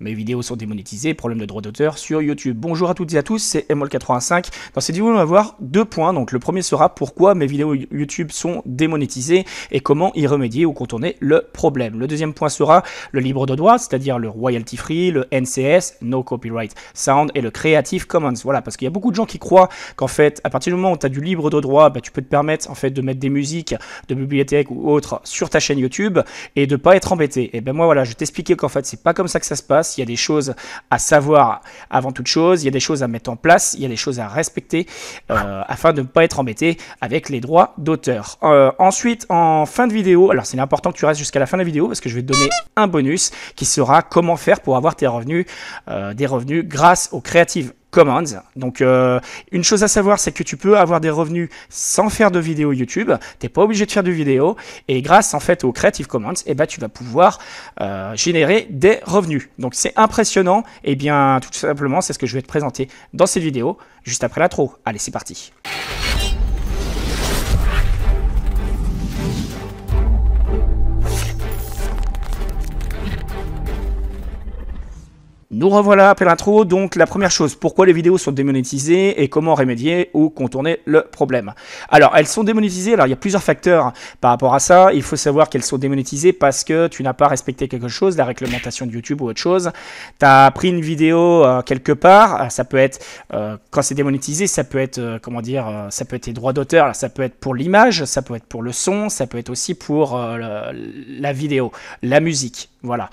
Mes vidéos sont démonétisées, problème de droit d'auteur sur YouTube. Bonjour à toutes et à tous, c'est MOL85. Dans cette vidéo, on va voir deux points. Donc le premier sera pourquoi mes vidéos YouTube sont démonétisées et comment y remédier ou contourner le problème. Le deuxième point sera le libre de droit, c'est-à-dire le royalty free, le NCS, no copyright sound et le creative commons. Voilà, parce qu'il y a beaucoup de gens qui croient qu'en fait, à partir du moment où tu as du libre de droit, bah, tu peux te permettre en fait de mettre des musiques de bibliothèque ou autre sur ta chaîne YouTube et de pas être embêté. Et ben moi voilà, je t'expliquais qu'en fait, c'est pas comme ça que ça se passe il y a des choses à savoir avant toute chose, il y a des choses à mettre en place, il y a des choses à respecter euh, afin de ne pas être embêté avec les droits d'auteur. Euh, ensuite, en fin de vidéo, alors c'est important que tu restes jusqu'à la fin de la vidéo parce que je vais te donner un bonus qui sera comment faire pour avoir tes revenus, euh, des revenus grâce aux créatives Commands. Donc, euh, une chose à savoir, c'est que tu peux avoir des revenus sans faire de vidéos YouTube. Tu T'es pas obligé de faire de vidéos Et grâce en fait aux Creative Commons, eh ben, tu vas pouvoir euh, générer des revenus. Donc, c'est impressionnant. Et eh bien, tout simplement, c'est ce que je vais te présenter dans cette vidéo juste après la l'intro. Allez, c'est parti. Nous voilà, après l'intro, donc la première chose, pourquoi les vidéos sont démonétisées et comment remédier ou contourner le problème. Alors, elles sont démonétisées, alors il y a plusieurs facteurs par rapport à ça, il faut savoir qu'elles sont démonétisées parce que tu n'as pas respecté quelque chose, la réglementation de YouTube ou autre chose, tu as pris une vidéo euh, quelque part, euh, ça peut être, euh, quand c'est démonétisé, ça peut être, comment dire, ça peut être tes droits d'auteur, ça peut être pour l'image, ça peut être pour le son, ça peut être aussi pour la vidéo, la musique. Voilà.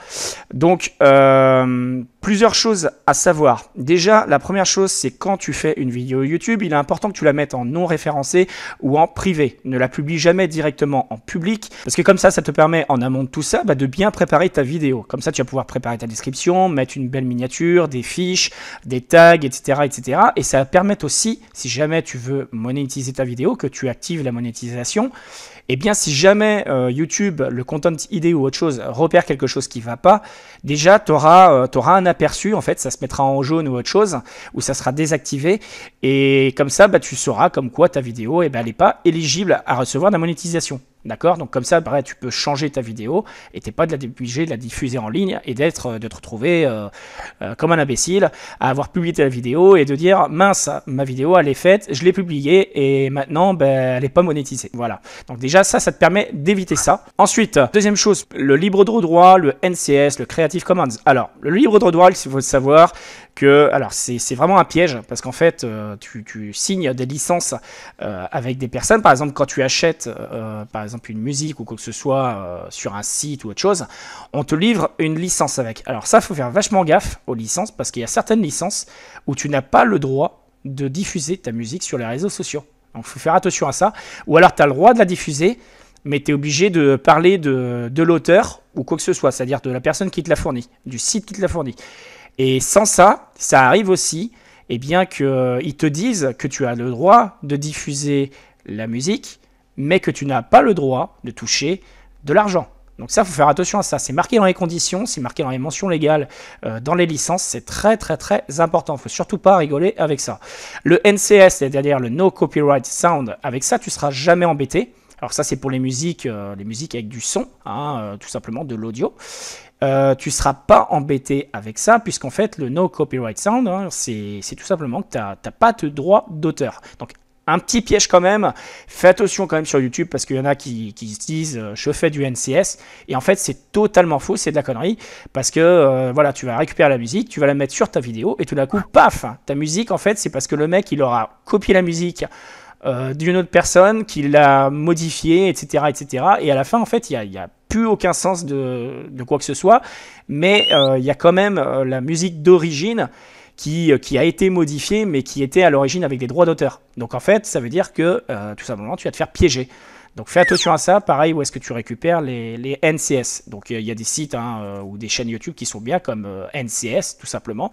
Donc, euh, plusieurs choses à savoir. Déjà, la première chose, c'est quand tu fais une vidéo YouTube, il est important que tu la mettes en non référencé ou en privé. Ne la publie jamais directement en public, parce que comme ça, ça te permet, en amont de tout ça, bah, de bien préparer ta vidéo. Comme ça, tu vas pouvoir préparer ta description, mettre une belle miniature, des fiches, des tags, etc. etc. et ça va permettre aussi, si jamais tu veux monétiser ta vidéo, que tu actives la monétisation eh bien si jamais euh, YouTube, le Content ID ou autre chose repère quelque chose qui ne va pas, déjà tu auras, euh, auras, un aperçu, en fait ça se mettra en jaune ou autre chose, ou ça sera désactivé, et comme ça bah, tu sauras comme quoi ta vidéo eh n'est ben, pas éligible à recevoir de la monétisation. D'accord Donc comme ça, tu peux changer ta vidéo et t'es pas de la, obligé de la diffuser en ligne et d'être euh, de te retrouver euh, euh, comme un imbécile à avoir publié ta vidéo et de dire mince, ma vidéo elle est faite, je l'ai publiée et maintenant ben, elle est pas monétisée. Voilà. Donc déjà ça, ça te permet d'éviter ça. Ensuite, deuxième chose, le libre droit, le NCS, le Creative Commons. Alors le libre droit, il faut le savoir, alors, c'est vraiment un piège, parce qu'en fait, euh, tu, signes des licences euh, avec des personnes. Par exemple, quand tu achètes, euh, par exemple, une musique ou quoi que ce soit sur un site ou autre chose, on te livre une licence avec. Alors, ça, il faut faire vachement gaffe aux licences, parce qu'il y a certaines licences où tu n'as pas le droit de diffuser ta musique sur les réseaux sociaux. Donc, il faut faire attention à ça. Ou alors, tu as le droit de la diffuser mais tu es obligé de parler de, de l'auteur ou quoi que ce soit, c'est-à-dire de la personne qui te l'a fourni, du site qui te l'a fourni. Et sans ça, ça arrive aussi et eh bien qu'ils euh, te disent que tu as le droit de diffuser la musique, mais que tu n'as pas le droit de toucher de l'argent. Donc ça, il faut faire attention à ça. C'est marqué dans les conditions, c'est marqué dans les mentions légales, euh, dans les licences. C'est très très très important. Il faut surtout pas rigoler avec ça. Le NCS, c'est-à-dire le No Copyright Sound, avec ça, tu ne seras jamais embêté. Alors ça c'est pour les musiques, euh, les musiques avec du son, hein, euh, tout simplement de l'audio. Euh, tu ne seras pas embêté avec ça, puisqu'en fait le no copyright sound, hein, c'est tout simplement que tu n'as pas de droit d'auteur. Donc un petit piège quand même. Fais attention quand même sur YouTube parce qu'il y en a qui, se disent je fais du NCS et en fait c'est totalement faux, c'est de la connerie parce que voilà, tu vas récupérer la musique, tu vas la mettre sur ta vidéo et tout d'un coup paf, ta musique en fait c'est parce que le mec il aura copié la musique euh, d'une autre personne qui l'a modifié, etc., etc. Et à la fin, en fait, il n'y a, plus aucun sens de, de, quoi que ce soit, mais euh, il y a quand même euh, la musique d'origine qui, qui, a été modifiée, mais qui était à l'origine avec des droits d'auteur. Donc en fait, ça veut dire que tout simplement, tu vas te faire piéger. Donc fais attention à ça. Pareil, où est-ce que tu récupères les, NCS Donc euh, il y a des sites hein, euh, ou des chaînes YouTube qui sont bien comme euh, NCS tout simplement.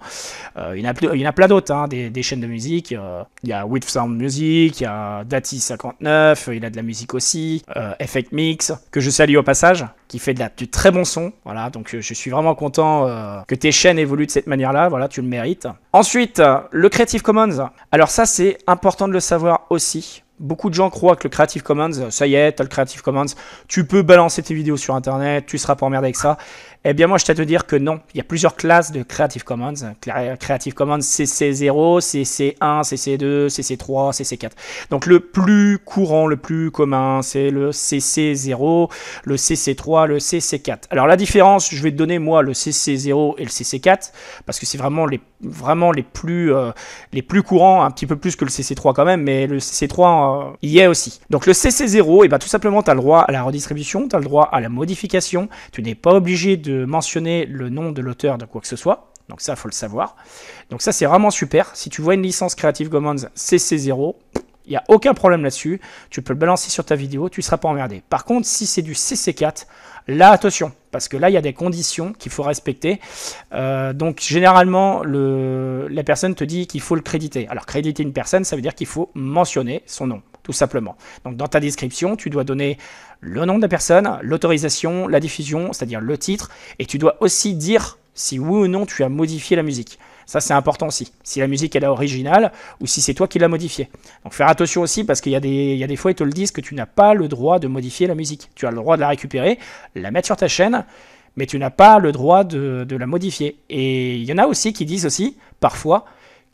il, y en a, plein d'autres, hein, des, chaînes de musique. il y a With Sound Music, il y a Dati59, il a de la musique aussi, Effect Mix, que je salue au passage, qui fait de la, du très bon son. Voilà, donc je suis vraiment content que tes chaînes évoluent de cette manière-là. Voilà, tu le mérites. Ensuite, le Creative Commons. Alors ça, c'est important de le savoir aussi. Beaucoup de gens croient que le Creative Commons, ça y est, t'as le Creative Commons, tu peux balancer tes vidéos sur Internet, tu seras pas emmerdé avec ça. Eh bien, moi, je tiens à te dire que non. Il y a plusieurs classes de Creative Commons. Creative Commons CC0, CC1, CC2, CC3, CC4. Donc, le plus courant, le plus commun, c'est le CC0, le CC3, le CC4. Alors, la différence, je vais te donner, moi, le CC0 et le CC4, parce que c'est vraiment les, vraiment les plus, euh, les plus courants, un petit peu plus que le CC3 quand même, mais le CC3 euh, il y est aussi. Donc, le CC0, eh ben, tout simplement, tu as le droit à la redistribution, tu as le droit à la modification, tu n'es pas obligé de mentionner le nom de l'auteur de quoi que ce soit. Donc ça, faut le savoir. Donc ça, c'est vraiment super. Si tu vois une licence Creative Commons CC0, il n'y a aucun problème là-dessus. Tu peux le balancer sur ta vidéo, tu ne seras pas emmerdé. Par contre, si c'est du CC4, là, attention, parce que là, il y a des conditions qu'il faut respecter. Euh, donc, généralement, la personne te dit qu'il faut le créditer. Alors, créditer une personne, ça veut dire qu'il faut mentionner son nom tout simplement. Donc dans ta description, tu dois donner le nom de la personne, l'autorisation, la diffusion, c'est-à-dire le titre, et tu dois aussi dire si oui ou non tu as modifié la musique. Ça, c'est important aussi. Si la musique est la originale ou si c'est toi qui l'as modifiée. Donc, faire attention aussi parce qu'il y, a des fois, ils te le disent que tu n'as pas le droit de modifier la musique. Tu as le droit de la récupérer, la mettre sur ta chaîne, mais tu n'as pas le droit de, de, la modifier. Et il y en a aussi qui disent aussi, parfois,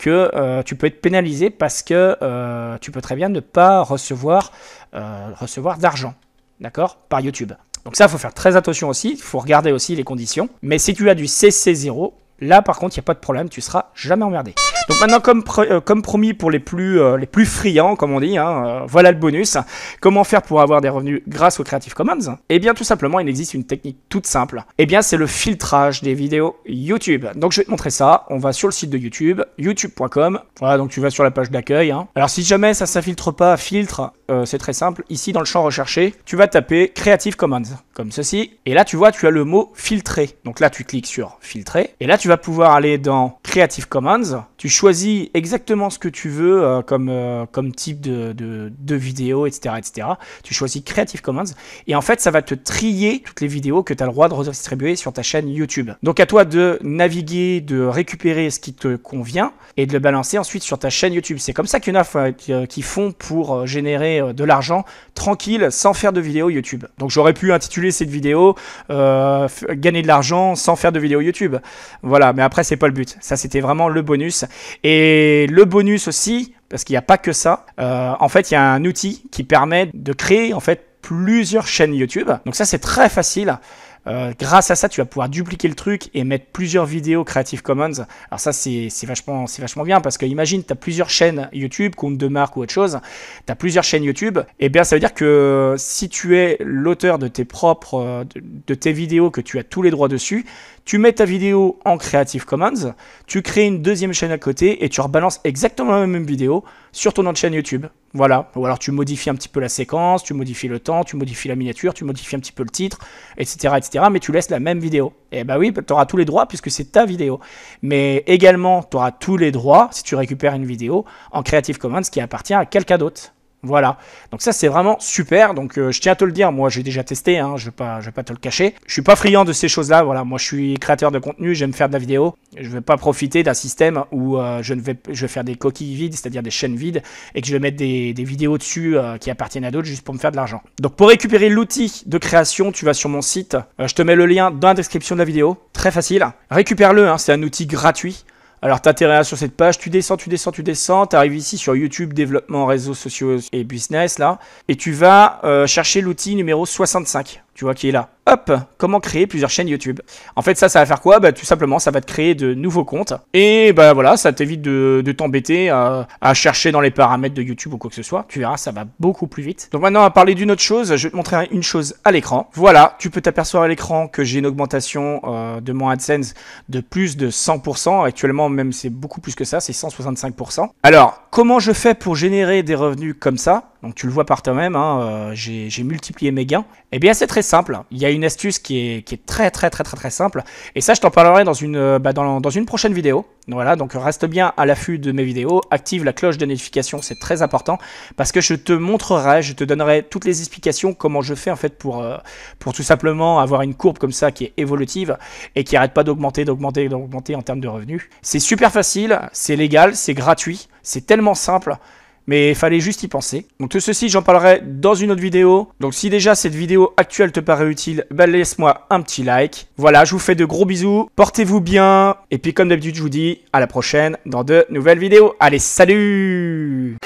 euh, tu peux être pénalisé parce que euh, tu peux très bien ne pas recevoir, euh, recevoir d'argent, d'accord, par YouTube. Donc ça, il faut faire très attention aussi, il faut regarder aussi les conditions. Mais si tu as du CC0, là par contre, il n'y a pas de problème, tu seras jamais emmerdé. Donc maintenant, comme, euh, comme promis pour les plus, euh, les plus friands, comme on dit, hein, euh, voilà le bonus. Comment faire pour avoir des revenus grâce aux Creative Commons Eh bien, tout simplement, il existe une technique toute simple. Eh bien, c'est le filtrage des vidéos YouTube. Donc je vais te montrer ça. On va sur le site de YouTube, youtube.com. Voilà, donc tu vas sur la page d'accueil. Hein. Alors si jamais ça ne s'infiltre pas, filtre, c'est très simple. Ici, dans le champ recherché, tu vas taper Creative Commons, comme ceci. Et là, tu vois, tu as le mot filtrer. Donc là, tu cliques sur filtrer. Et là, tu vas pouvoir aller dans Creative Commons. Tu choisis exactement ce que tu veux euh, comme, euh, comme type de, de, vidéo, etc., etc. Tu choisis Creative Commons. Et en fait, ça va te trier toutes les vidéos que tu as le droit de redistribuer sur ta chaîne YouTube. Donc à toi de naviguer, de récupérer ce qui te convient et de le balancer ensuite sur ta chaîne YouTube. C'est comme ça qu'il y en a euh, qui font pour générer de l'argent tranquille sans faire de vidéo YouTube. Donc j'aurais pu intituler cette vidéo Gagner de l'argent sans faire de vidéo YouTube. Voilà, mais après, c'est pas le but. Ça, c'était vraiment le bonus. Et le bonus aussi, parce qu'il n'y a pas que ça, euh, en fait, il y a un outil qui permet de créer en fait plusieurs chaînes YouTube. Donc ça, c'est très facile. Euh, grâce à ça, tu vas pouvoir dupliquer le truc et mettre plusieurs vidéos Creative Commons. Alors ça, c'est vachement, vachement bien parce que imagine, tu as plusieurs chaînes YouTube, compte de marque ou autre chose, tu as plusieurs chaînes YouTube, et eh bien ça veut dire que si tu es l'auteur de tes propres, euh, de tes vidéos, que tu as tous les droits dessus, tu mets ta vidéo en Creative Commons, tu crées une deuxième chaîne à côté et tu rebalances exactement la même vidéo sur ton autre chaîne YouTube. Voilà. Ou alors tu modifies un petit peu la séquence, tu modifies le temps, tu modifies la miniature, tu modifies un petit peu le titre, etc. etc. mais tu laisses la même vidéo. Et eh bah ben oui, tu auras tous les droits puisque c'est ta vidéo. Mais également, tu auras tous les droits si tu récupères une vidéo en Creative Commons qui appartient à quelqu'un d'autre. Voilà. Donc ça, c'est vraiment super. Donc euh, je tiens à te le dire, moi j'ai déjà testé, hein. je ne vais, pas, te le cacher. Je suis pas friand de ces choses-là. Voilà, moi je suis créateur de contenu, j'aime faire de la vidéo. Je ne vais pas profiter d'un système où euh, je, ne vais, faire des coquilles vides, c'est-à-dire des chaînes vides, et que je vais mettre des, vidéos dessus euh, qui appartiennent à d'autres juste pour me faire de l'argent. Donc pour récupérer l'outil de création, tu vas sur mon site. je te mets le lien dans la description de la vidéo. Très facile. Récupère-le, hein. c'est un outil gratuit. Alors t'intéresses sur cette page, tu descends, tu descends, tu descends, tu arrives ici sur YouTube, développement, réseaux sociaux et business là, et tu vas euh, chercher l'outil numéro 65 tu vois, qui est là. Hop, comment créer plusieurs chaînes YouTube. En fait, ça, ça va faire quoi Bah, tout simplement, ça va te créer de nouveaux comptes. Et bah voilà, ça t'évite de, de t'embêter à, chercher dans les paramètres de YouTube ou quoi que ce soit. Tu verras, ça va beaucoup plus vite. Donc maintenant, à parler d'une autre chose, je vais te montrer une chose à l'écran. Voilà, tu peux t'apercevoir à l'écran que j'ai une augmentation euh, de mon AdSense de plus de 100%. Actuellement, même, c'est beaucoup plus que ça, c'est 165%. Alors, comment je fais pour générer des revenus comme ça donc tu le vois par toi-même, hein, euh, j'ai, multiplié mes gains. Eh bien, c'est très simple. Il y a une astuce qui est, très, très, très, très, très simple. Et ça, je t'en parlerai dans une, euh, bah, dans, une prochaine vidéo. Voilà, donc reste bien à l'affût de mes vidéos, active la cloche de notification, c'est très important, parce que je te montrerai, je te donnerai toutes les explications comment je fais en fait pour, euh, pour tout simplement avoir une courbe comme ça qui est évolutive et qui n'arrête pas d'augmenter, d'augmenter, d'augmenter en termes de revenus. C'est super facile, c'est légal, c'est gratuit, c'est tellement simple mais il fallait juste y penser. Donc tout ceci, j'en parlerai dans une autre vidéo. Donc si déjà cette vidéo actuelle te paraît utile, bah laisse-moi un petit like. Voilà, je vous fais de gros bisous, portez-vous bien, et puis comme d'habitude, je vous dis à la prochaine dans de nouvelles vidéos. Allez, salut